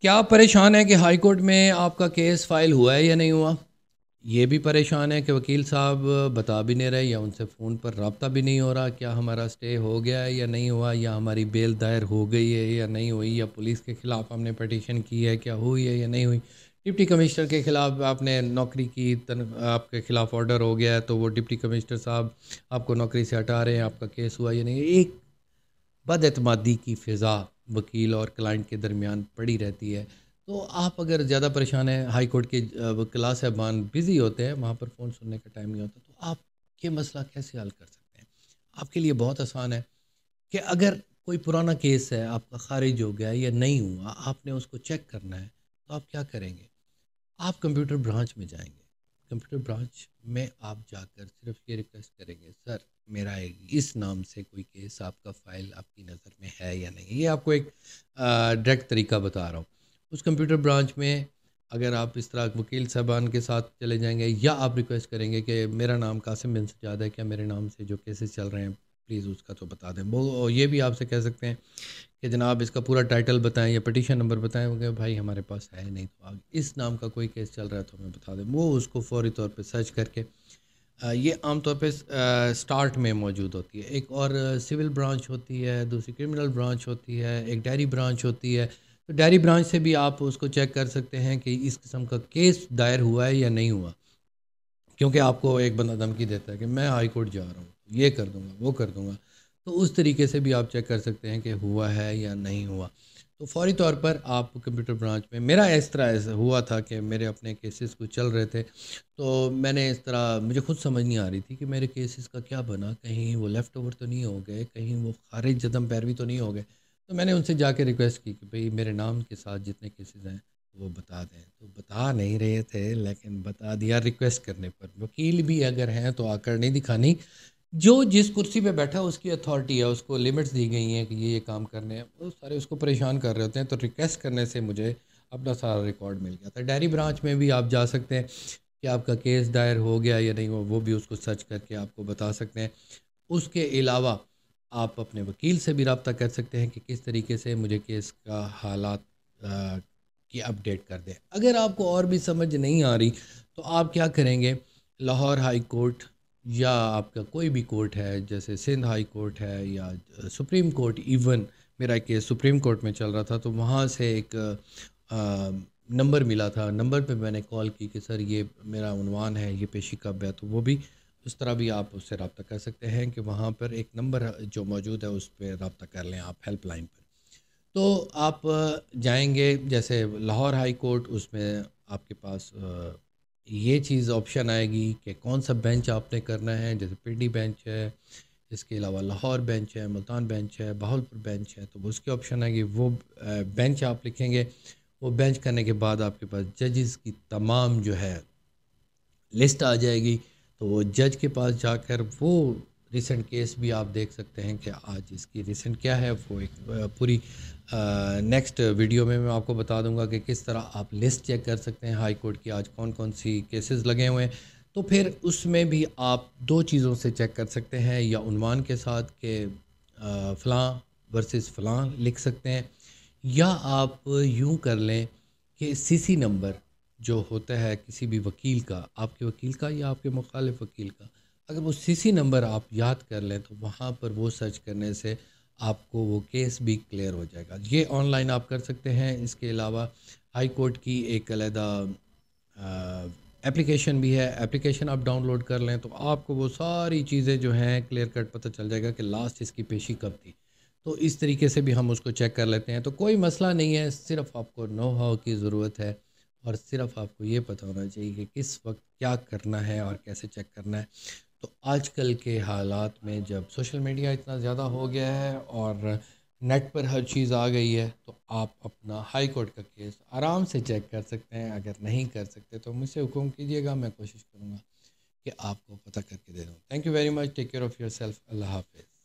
क्या आप परेशान हैं कि हाई कोर्ट में आपका केस फाइल हुआ है या नहीं हुआ ये भी परेशान है कि वकील साहब बता भी नहीं रहे या उनसे फ़ोन पर रबता भी नहीं हो रहा क्या हमारा स्टे हो गया है या नहीं हुआ या हमारी बेल दायर हो गई है या नहीं हुई या पुलिस के ख़िलाफ़ हमने पटिशन की है क्या हुई है या नहीं हुई डिप्टी कमिश्नर के ख़िलाफ़ आपने नौकरी की तन आपके ख़िलाफ़ ऑर्डर हो गया है तो वो डिप्टी कमिश्नर साहब आपको नौकरी से हटा रहे हैं आपका केस हुआ या नहीं एक बदअतमादी की फ़िज़ा वकील और क्लाइंट के दरमियान पड़ी रहती है तो आप अगर ज़्यादा परेशान हैं हाई कोर्ट के क्लास साहबान बिज़ी होते हैं वहाँ पर फ़ोन सुनने का टाइम नहीं होता तो आप ये मसला कैसे हल कर सकते हैं आपके लिए बहुत आसान है कि अगर कोई पुराना केस है आपका खारिज हो गया या नहीं हुआ आपने उसको चेक करना है तो आप क्या करेंगे आप कंप्यूटर ब्रांच में जाएंगे कंप्यूटर ब्रांच में आप जाकर सिर्फ ये रिक्वेस्ट करेंगे सर मेरा इस नाम से कोई केस आपका फ़ाइल आपकी नज़र में है या नहीं ये आपको एक डायरेक्ट तरीका बता रहा हूँ उस कंप्यूटर ब्रांच में अगर आप इस तरह वकील साहबान के साथ चले जाएंगे या आप रिक्वेस्ट करेंगे कि मेरा नाम कासिम बिन सजाद है क्या मेरे नाम से जो केसेस चल रहे हैं प्लीज़ उसका तो बता दें वो ये भी आपसे कह सकते हैं कि जनाब इसका पूरा टाइटल बताएं या पटिशन नंबर बताएं कि भाई हमारे पास है नहीं तो आगे इस नाम का कोई केस चल रहा है तो हमें बता दें वो उसको फौरी तौर पर सर्च करके ये आमतौर पे स्टार्ट में मौजूद होती है एक और सिविल ब्रांच होती है दूसरी क्रिमिनल ब्रांच होती है एक डायरी ब्रांच होती है तो डायरी ब्रांच से भी आप उसको चेक कर सकते हैं कि इस किस्म का केस दायर हुआ है या नहीं हुआ क्योंकि आपको एक बंदा धमकी देता है कि मैं हाई कोर्ट जा रहा हूँ ये कर दूँगा वो कर दूँगा तो उस तरीके से भी आप चेक कर सकते हैं कि हुआ है या नहीं हुआ तो फौरी तौर पर आप कंप्यूटर ब्रांच में मेरा इस तरह ऐसा हुआ था कि मेरे अपने केसेस कुछ चल रहे थे तो मैंने इस तरह मुझे खुद समझ नहीं आ रही थी कि मेरे केसेस का क्या बना कहीं वो लेफ़्ट ओवर तो नहीं हो गए कहीं वो खारिज जदम पैरवी तो नहीं हो गए तो मैंने उनसे जाके रिक्वेस्ट की कि भाई मेरे नाम के साथ जितने केसेज हैं वो बता दें तो बता नहीं रहे थे लेकिन बता दिया रिक्वेस्ट करने पर वकील भी अगर हैं तो आकर नहीं दिखानी जो जिस कुर्सी पे बैठा उसकी अथॉरिटी है उसको लिमिट्स दी गई हैं कि ये ये काम करने हैं वो सारे उसको परेशान कर रहे होते हैं तो रिक्वेस्ट करने से मुझे अपना सारा रिकॉर्ड मिल गया था डायरी ब्रांच में भी आप जा सकते हैं कि आपका केस दायर हो गया या नहीं हो वो भी उसको सर्च करके आपको बता सकते हैं उसके अलावा आप अपने वकील से भी रबता कर सकते हैं कि किस तरीके से मुझे केस का हालात की अपडेट कर दें अगर आपको और भी समझ नहीं आ रही तो आप क्या करेंगे लाहौर हाई कोर्ट या आपका कोई भी कोर्ट है जैसे सिंध हाई कोर्ट है या सुप्रीम कोर्ट इवन मेरा केस सुप्रीम कोर्ट में चल रहा था तो वहाँ से एक नंबर मिला था नंबर पे मैंने कॉल की कि सर ये मेरा उनवान है ये पेशी कब है तो वो भी उस तरह भी आप उससे रबता कर सकते हैं कि वहाँ पर एक नंबर जो मौजूद है उस पर रबता कर लें आप हेल्पलाइन पर तो आप जाएंगे जैसे लाहौर हाई कोर्ट उसमें आपके पास ये चीज़ ऑप्शन आएगी कि कौन सा बेंच आपने करना है जैसे पिंडी बेंच है इसके अलावा लाहौर बेंच है मुल्तान बेंच है बहावलपुर बेंच है तो उसके ऑप्शन आएगी वो बेंच आप लिखेंगे वो बेंच करने के बाद आपके पास जजेस की तमाम जो है लिस्ट आ जाएगी तो वो जज के पास जाकर वो रिसेंट केस भी आप देख सकते हैं कि आज इसकी रिसेंट क्या है वो एक पूरी नेक्स्ट वीडियो में मैं आपको बता दूंगा कि किस तरह आप लिस्ट चेक कर सकते हैं हाई कोर्ट की आज कौन कौन सी केसेस लगे हुए हैं तो फिर उसमें भी आप दो चीज़ों से चेक कर सकते हैं या उनवान के साथ के फ़लाँ वर्सेस फ़लाँ लिख सकते हैं या आप यूँ कर लें कि सी नंबर जो होता है किसी भी वकील का आपके वकील का या आपके मुखालिफ वकील का अगर वो सीसी नंबर आप याद कर लें तो वहाँ पर वो सर्च करने से आपको वो केस भी क्लियर हो जाएगा ये ऑनलाइन आप कर सकते हैं इसके अलावा हाई कोर्ट की एक अलहदा एप्लीकेशन भी है एप्लीकेशन आप डाउनलोड कर लें तो आपको वो सारी चीज़ें जो हैं क्लियर कट पता चल जाएगा कि लास्ट इसकी पेशी कब थी तो इस तरीके से भी हम उसको चेक कर लेते हैं तो कोई मसला नहीं है सिर्फ आपको नो हाउ की ज़रूरत है और सिर्फ आपको ये पता होना चाहिए कि किस वक्त क्या करना है और कैसे चेक करना है तो आजकल के हालात में जब सोशल मीडिया इतना ज़्यादा हो गया है और नेट पर हर चीज़ आ गई है तो आप अपना हाई कोर्ट का केस आराम से चेक कर सकते हैं अगर नहीं कर सकते तो मुझसे हुक्म कीजिएगा मैं कोशिश करूँगा कि आपको पता करके दे दूँ thank you very much take care of yourself अल्लाह हाफिज़